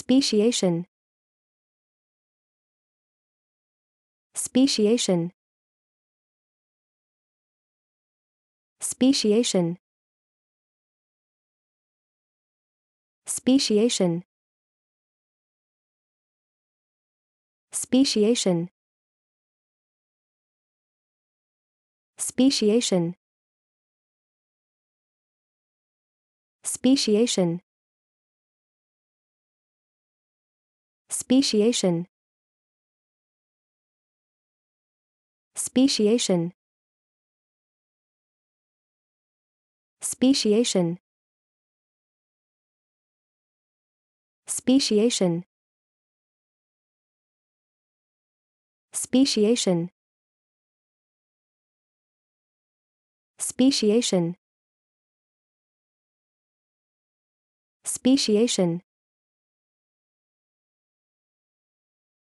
Speciation Speciation Speciation Speciation Speciation Speciation Speciation Speciation Speciation Speciation Speciation Speciation Speciation Speciation